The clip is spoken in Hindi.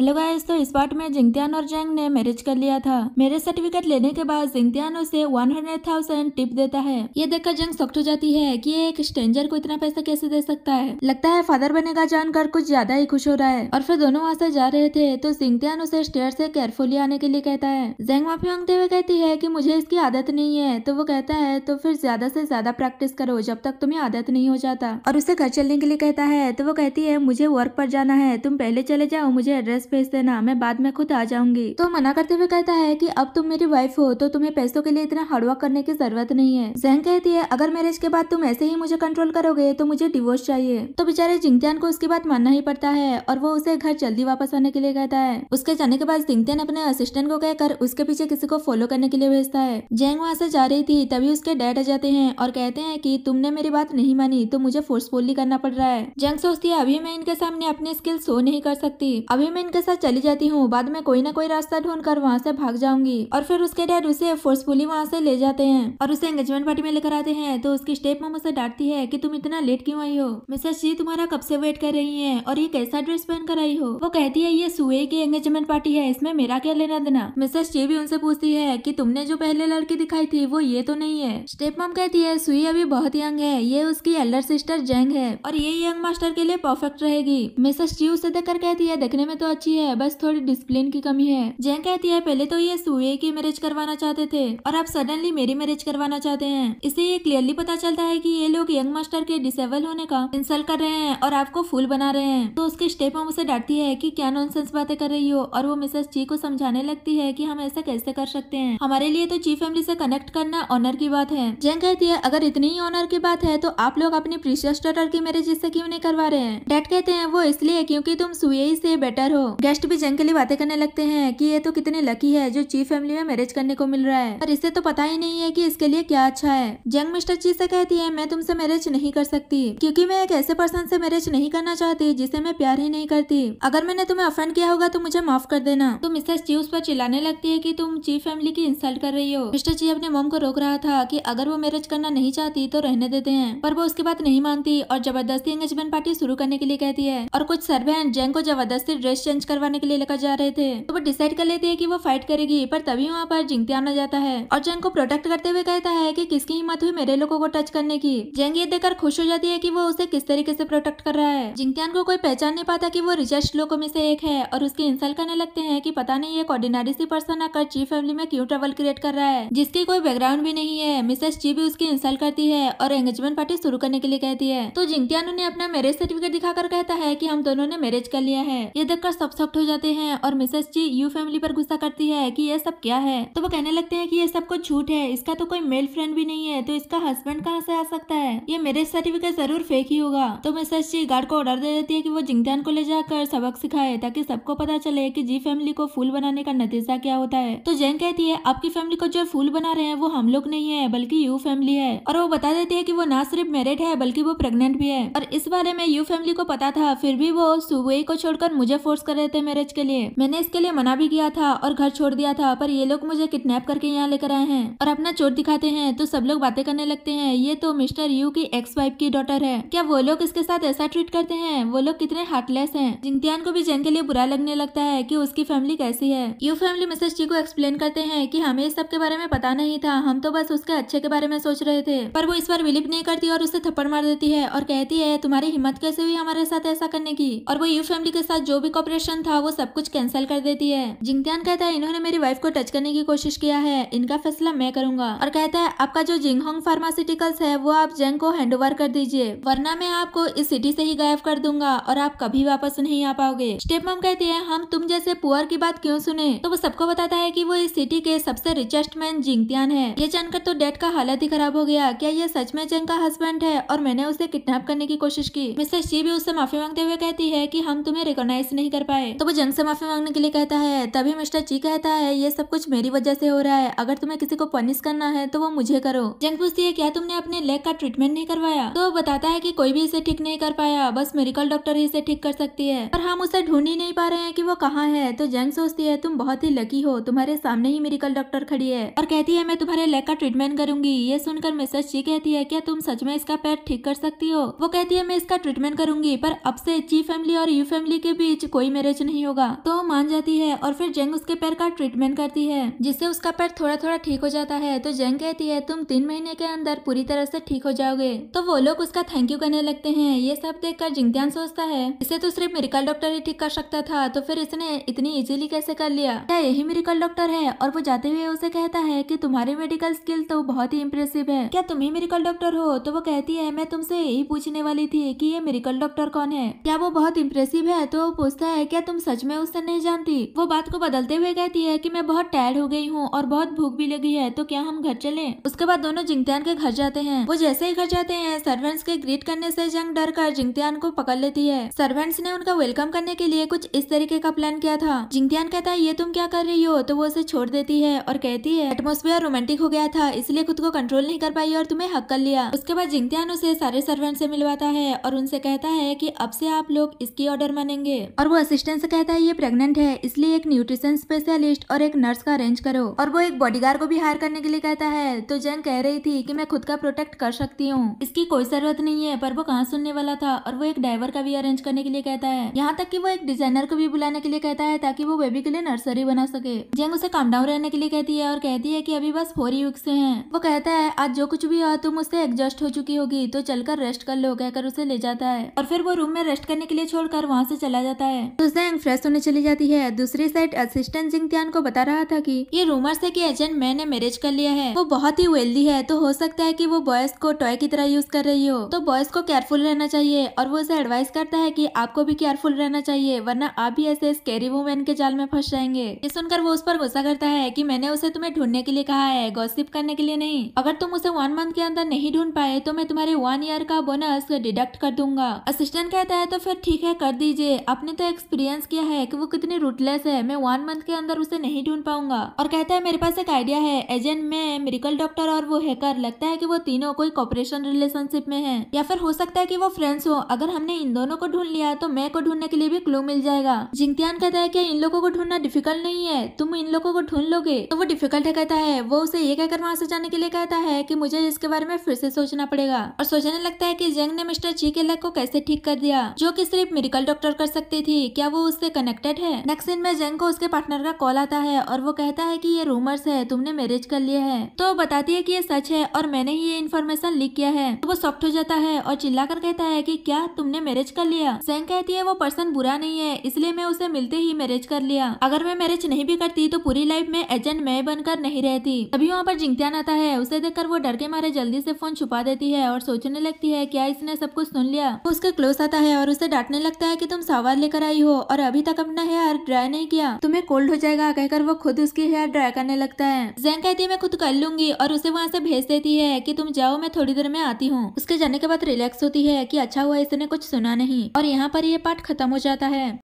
हेलो गाइस तो इस पार्ट में जिंगतियान और जैंग ने मैरिज कर लिया था मैरिज सर्टिफिकेट लेने के बाद जिंगतियान उसे वन हंड्रेड थाउजेंड टिप देता है ये देखकर जंग सख्त हो जाती है कि ये एक स्ट्रेंजर को इतना पैसा कैसे दे सकता है लगता है फादर बनेगा जानकर कुछ ज्यादा ही खुश हो रहा है और फिर दोनों वहाँ से जा रहे थे तो जिंगतियान उसे स्टेयर से केयरफुली आने के लिए कहता है जैंग माफी मांगते हुए कहती है की मुझे इसकी आदत नहीं है तो वो कहता है तो फिर ज्यादा से ज्यादा प्रैक्टिस करो जब तक तुम्हें आदत नहीं हो जाता और उसे घर चलने के लिए कहता है तो वो कहती है मुझे वर्क पर जाना है तुम पहले चले जाओ मुझे एड्रेस भेज देना मैं बाद में खुद आ जाऊंगी तो मना करते हुए कहता है की अब तुम मेरी वाइफ हो तो तुम्हें पैसों के लिए इतना हार्डवर्क करने की जरूरत नहीं है जैन कहती है अगर मैरिज के बाद तुम ऐसे ही मुझे कंट्रोल करोगे तो मुझे डिवोर्स चाहिए तो बेचारे जिंगतियान को उसकी बात मानना ही पड़ता है और वो उसे घर जल्दी वापस आने के लिए कहता है उसके जाने के बाद जिंगतियान अपने असिस्टेंट को कहकर उसके पीछे किसी को फॉलो करने के लिए भेजता है जैंग वहाँ से जा रही थी तभी उसके डैड आ जाते हैं और कहते हैं की तुमने मेरी बात नहीं मानी तो मुझे फोर्सफुली करना पड़ रहा है जैंग सोचती है अभी मैं इनके सामने अपने स्किल शो नहीं कर सकती अभी मैं इनके के साथ चली जाती हूँ बाद में कोई ना कोई रास्ता ढूंढ कर वहाँ से भाग जाऊंगी और फिर उसके डैड उसे फोर्सफुली वहाँ से ले जाते हैं और उसे एंगेजमेंट पार्टी में लेकर आते हैं तो उसकी स्टेप मोम उसे डांटती है की तुम इतना लेट क्यों आई हो मिसेस जी तुम्हारा कब से वेट कर रही है और ये कैसा ड्रेस पहन कर आई हो वो कहती है ये सुए की एंगेजमेंट पार्टी है इसमें मेरा क्या लेना देना मिसेस जी भी उनसे पूछती है की तुमने जो पहले लड़की दिखाई थी वो ये तो नहीं है स्टेप मोम कहती है सुई अभी बहुत यंग है ये उसकी एल्डर सिस्टर जेंग है और ये यंग मास्टर के लिए परफेक्ट रहेगी मिसेस जी उसे देखकर कहती है देखने में तो अच्छी है बस थोड़ी डिसिप्लिन की कमी है जैन कहती है पहले तो ये सूर्य की मैरिज करवाना चाहते थे और अब सडनली मेरी मैरिज करवाना चाहते हैं इससे ये क्लियरली पता चलता है की ये लोग यंग मास्टर के डिसेबल होने का इंसल्ट कर रहे हैं और आपको फूल बना रहे हैं तो उसके में उसे डांटती है की क्या नॉन बातें कर रही हो और वो मिसेस ची को समझाने लगती है की हम ऐसा कैसे कर सकते हैं हमारे लिए तो ची फैमिली से कनेक्ट करना ऑनर की बात है जैन कहती है अगर इतनी ही ऑनर की बात है तो आप लोग अपनी प्रीशियस डॉटर की मैरिज इससे क्यों नहीं करवा रहे हैं डैड कहते हैं वो इसलिए क्योंकि तुम सुई से बेटर हो गेस्ट भी जंग के लिए बातें करने लगते हैं कि ये तो कितने लकी है जो चीफ फैमिली में मैरिज करने को मिल रहा है और इसे तो पता ही नहीं है कि इसके लिए क्या अच्छा है जंग मिस्टर ची से कहती है मैं तुमसे मैरिज नहीं कर सकती क्योंकि मैं एक ऐसे पर्सन से मैरिज नहीं करना चाहती जिसे मैं प्यार ही नहीं करती अगर मैंने तुम्हें अफेंड किया होगा तो मुझे माफ कर देना तो मिसेस ची उस पर चिल्लाने लगती है की तुम चीफ फैमिली की इंसल्ट कर रही हो मिस्टर ची अपने मोम को रोक रहा था की अगर वो मैरिज करना नहीं चाहती तो रहने देते हैं पर वो उसके बाद नहीं मानती और जबरदस्ती एंगेजमेंट पार्टी शुरू करने के लिए कहती है और कुछ सर्वे जैंग को जबरदस्ती ड्रेस चेंज रिवेंज करवाने के लिए लेकर जा रहे थे तो वो डिसाइड कर लेते हैं की वो फाइट करेगी पर तभी वहाँ पर जिंग त्यान जाता है और जंग को प्रोटेक्ट करते हुए कहता है कि किसकी हिम्मत हुई मेरे लोगों को टच करने की जंग ये देखकर खुश हो जाती है कि वो उसे किस तरीके से प्रोटेक्ट कर रहा है जिंगत्यान को कोई पहचान नहीं पाता की वो रिचर्स्ट लोगों में से एक है और उसकी इंसल्ट करने लगते हैं की पता नहीं एक ऑर्डिनरी सी पर्सन आकर ची फैमिली में क्यूँ ट्रबल क्रिएट कर रहा है जिसकी कोई बैकग्राउंड भी नहीं है मिसेस ची भी उसकी इंसल्ट करती है और एंगेजमेंट पार्टी शुरू करने के लिए कहती है तो जिंगत्यान उन्हें अपना मैरिज सर्टिफिकेट दिखाकर कहता है की हम दोनों ने मैरिज कर लिया है ये देखकर सब सख्त हो जाते हैं और मिसेस जी यू फैमिली पर गुस्सा करती है कि ये सब क्या है तो वो कहने लगते हैं कि ये सब कुछ झूठ है इसका तो कोई मेल फ्रेंड भी नहीं है तो इसका हस्बैंड कहाँ से आ सकता है ये मेरेज सर्टिफिकेट जरूर फेक ही होगा तो मिसेस जी गार्ड को ऑर्डर दे देती है की वो जिंगदान को ले जाकर सबक सिखाए ताकि सबको पता चले की जी फैमिली को फूल बनाने का नतीजा क्या होता है तो जैन कहती है आपकी फैमिली को जो फूल बना रहे हैं वो हम लोग नहीं है बल्कि यू फैमिली है और वो बता देती है की वो ना सिर्फ मेरिड है बल्कि वो प्रेगनेंट भी है और इस बारे में यू फैमिली को पता था फिर भी वो सुबह को छोड़कर मुझे फोर्स कर रहे थे मैरिज के लिए मैंने इसके लिए मना भी किया था और घर छोड़ दिया था पर ये लोग मुझे किडनैप करके यहाँ लेकर आए हैं और अपना चोट दिखाते हैं तो सब लोग बातें करने लगते हैं ये तो मिस्टर यू की एक्स वाइफ की डॉटर है क्या वो लोग इसके साथ ऐसा ट्रीट करते हैं वो लोग कितने हार्टलेस है जिंतियान को भी जैन के लिए बुरा लगने लगता है की उसकी फैमिली कैसी है यू फैमिली मिसेज जी को एक्सप्लेन करते हैं की हमें इस सबके बारे में पता नहीं था हम तो बस उसके अच्छे के बारे में सोच रहे थे पर वो इस बार विलीप नहीं करती और उसे थप्पड़ मार देती है और कहती है तुम्हारी हिम्मत कैसे हुई हमारे साथ ऐसा करने की और वो यू फैमिली के साथ जो भी कॉपरेशन ऑप्शन था वो सब कुछ कैंसिल कर देती है जिंगत्यान कहता है इन्होंने मेरी वाइफ को टच करने की कोशिश किया है इनका फैसला मैं करूंगा और कहता है आपका जो जिंगहोंग फार्मास्यूटिकल्स है वो आप जेंग को हैंड कर दीजिए वरना मैं आपको इस सिटी से ही गायब कर दूंगा और आप कभी वापस नहीं आ पाओगे स्टेप मम कहती है हम तुम जैसे पुअर की बात क्यों सुने तो वो सबको बताता है की वो इस सिटी के सबसे रिचेस्ट मैन जिंगत्यान है ये जानकर तो डेट का हालत ही खराब हो गया क्या ये सच में जेंग का हस्बैंड है और मैंने उसे किडनेप करने की कोशिश की मिस्टर शी भी उससे माफी मांगते हुए कहती है की हम तुम्हें रिकॉग्नाइज नहीं कर पाए है तो वो जंग से माफी मांगने के लिए कहता है तभी मिस्टर ची कहता है ये सब कुछ मेरी वजह से हो रहा है अगर तुम्हें किसी को पनिश करना है तो वो मुझे करो जंग पूछती है क्या तुमने अपने लेग का ट्रीटमेंट नहीं करवाया तो वो बताता है की कोई भी इसे ठीक नहीं कर पाया बस मेडिकल डॉक्टर ही इसे ठीक कर सकती है पर हम उसे ढूंढ ही नहीं पा रहे हैं की वो कहाँ है तो जंग सोचती है तुम बहुत ही लकी हो तुम्हारे सामने ही मेडिकल डॉक्टर खड़ी है और कहती है मैं तुम्हारे लेग का ट्रीटमेंट करूंगी ये सुनकर मिसेस ची कहती है क्या तुम सच में इसका पैर ठीक कर सकती हो वो कहती है मैं इसका ट्रीटमेंट करूंगी पर अब से ची फैमिली और यू फैमिली के बीच कोई मेरे ऑपरेशन नहीं होगा तो वो मान जाती है और फिर जेंग उसके पैर का ट्रीटमेंट करती है जिससे उसका पैर थोड़ा थोड़ा ठीक हो जाता है तो जेंग कहती है तुम तीन महीने के अंदर पूरी तरह ऐसी ठीक हो जाओगे तो वो लोग उसका थैंक यू करने लगते हैं ये सब देख कर जिंगत्यान सोचता है इसे तो सिर्फ मेरिकल डॉक्टर ही ठीक कर सकता था तो फिर इसने इतनी इजीली कैसे कर लिया क्या यही मेरिकल डॉक्टर है और वो जाते हुए उसे कहता है की तुम्हारी मेडिकल स्किल तो बहुत ही इम्प्रेसिव है क्या तुम ही मेरिकल डॉक्टर हो तो वो कहती है मैं तुमसे यही पूछने वाली थी की ये मेरिकल डॉक्टर कौन है क्या वो बहुत इम्प्रेसिव है तो वो पूछता है क्या तुम सच में उससे नहीं जानती वो बात को बदलते हुए कहती है कि मैं बहुत टायर्ड हो गई हूँ और बहुत भूख भी लगी है तो क्या हम घर चले उसके बाद दोनों जिंगतियान के घर जाते हैं वो जैसे ही घर जाते हैं सर्वेंट्स के ग्रीट करने से जंग डर कर जिंगतियान को पकड़ लेती है सर्वेंट्स ने उनका वेलकम करने के लिए कुछ इस तरीके का प्लान किया था जिंगतियान कहता है ये तुम क्या कर रही हो तो वो उसे छोड़ देती है और कहती है एटमोस्फेयर रोमांटिक हो गया था इसलिए खुद को कंट्रोल नहीं कर पाई और तुम्हें हक कर लिया उसके बाद जिंगतियान उसे सारे सर्वेंट से मिलवाता है और उनसे कहता है की अब से आप लोग इसकी ऑर्डर मानेंगे और वो क्रिस्टन से कहता है ये प्रेग्नेंट है इसलिए एक न्यूट्रिशन स्पेशलिस्ट और एक नर्स का अरेंज करो और वो एक बॉडीगार्ड को भी हायर करने के लिए कहता है तो जैन कह रही थी कि मैं खुद का प्रोटेक्ट कर सकती हूँ इसकी कोई जरूरत नहीं है पर वो कहाँ सुनने वाला था और वो एक ड्राइवर का भी अरेंज करने के लिए कहता है यहाँ तक की वो एक डिजाइनर को भी बुलाने के लिए कहता है ताकि वो बेबी के लिए नर्सरी बना सके जेंग उसे काम डाउन रहने के लिए कहती है और कहती है की अभी बस फोर से है वो कहता है आज जो कुछ भी हो तुम उससे एडजस्ट हो चुकी होगी तो चलकर रेस्ट कर लो कहकर उसे ले जाता है और फिर वो रूम में रेस्ट करने के लिए छोड़कर वहाँ से चला जाता है तो जुजैंग फ्रेश होने चली जाती है दूसरी साइड असिस्टेंट जिंग त्यान को बता रहा था कि ये रूमर्स है कि एजेंट मैं ने मैरिज कर लिया है वो बहुत ही वेल्दी है तो हो सकता है कि वो बॉयज को टॉय की तरह यूज कर रही हो तो बॉयज को केयरफुल रहना चाहिए और वो उसे एडवाइस करता है की आपको भी केयरफुल रहना चाहिए वरना आप भी ऐसे कैरी वुमेन के जाल में फंस जाएंगे ये सुनकर वो उस पर गुस्सा करता है की मैंने उसे तुम्हें ढूंढने के लिए कहा है गोसिप करने के लिए नहीं अगर तुम उसे वन मंथ के अंदर नहीं ढूंढ पाए तो मैं तुम्हारे वन ईयर का बोनस डिडक्ट कर दूंगा असिस्टेंट कहता है तो फिर ठीक है कर दीजिए आपने तो एक्सपीरियंस एक्सपीरियंस किया है कि वो कितनी रूटलेस है मैं वन मंथ के अंदर उसे नहीं ढूंढ पाऊंगा और कहता है मेरे पास एक आइडिया है एजेंट में मेरिकल डॉक्टर और वो हैकर लगता है कि वो तीनों कोई कॉपरेशन रिलेशनशिप में है या फिर हो सकता है कि वो फ्रेंड्स हो अगर हमने इन दोनों को ढूंढ लिया तो मैं को ढूंढने के लिए भी क्लू मिल जाएगा जिंगतियान कहता है की इन लोगों को ढूंढना डिफिकल्ट नहीं है तुम इन लोगों को ढूंढ लोगे तो वो डिफिकल्ट कहता है वो उसे ये कहकर वहाँ से जाने के लिए कहता है की मुझे इसके बारे में फिर से सोचना पड़ेगा और सोचने लगता है की जेंग ने मिस्टर जी के लग को कैसे ठीक कर दिया जो की सिर्फ मेरिकल डॉक्टर कर सकती थी क्या क्या वो उससे कनेक्टेड है नेक्स्ट दिन में जेंग को उसके पार्टनर का कॉल आता है और वो कहता है की ये रूमर्स है तुमने मैरिज कर लिया है तो बताती है की ये सच है और मैंने ही ये इन्फॉर्मेशन लीक किया है तो वो सॉफ्ट हो जाता है और चिल्लाकर कहता है की क्या तुमने मैरिज कर लिया जेंग कहती है वो पर्सन बुरा नहीं है इसलिए मैं उसे मिलते ही मैरिज कर लिया अगर मैं मैरिज नहीं भी करती तो पूरी लाइफ में एजेंट मैं बनकर नहीं रहती तभी वहाँ पर जिंगत्यान आता है उसे देखकर वो डर के मारे जल्दी से फोन छुपा देती है और सोचने लगती है क्या इसने सब कुछ सुन लिया वो उसके क्लोज आता है और उसे डांटने लगता है की तुम सावर लेकर आई हो और अभी तक अपना हेयर ड्राई नहीं किया तुम्हें कोल्ड हो जाएगा कहकर वो खुद उसकी हेयर ड्राई करने लगता है जैन कहती है मैं खुद कर लूंगी और उसे वहाँ से भेज देती है की तुम जाओ मैं थोड़ी देर में आती हूँ उसके जाने के बाद रिलैक्स होती है की अच्छा हुआ इसने कुछ सुना नहीं और यहाँ पर ये पार्ट खत्म हो जाता है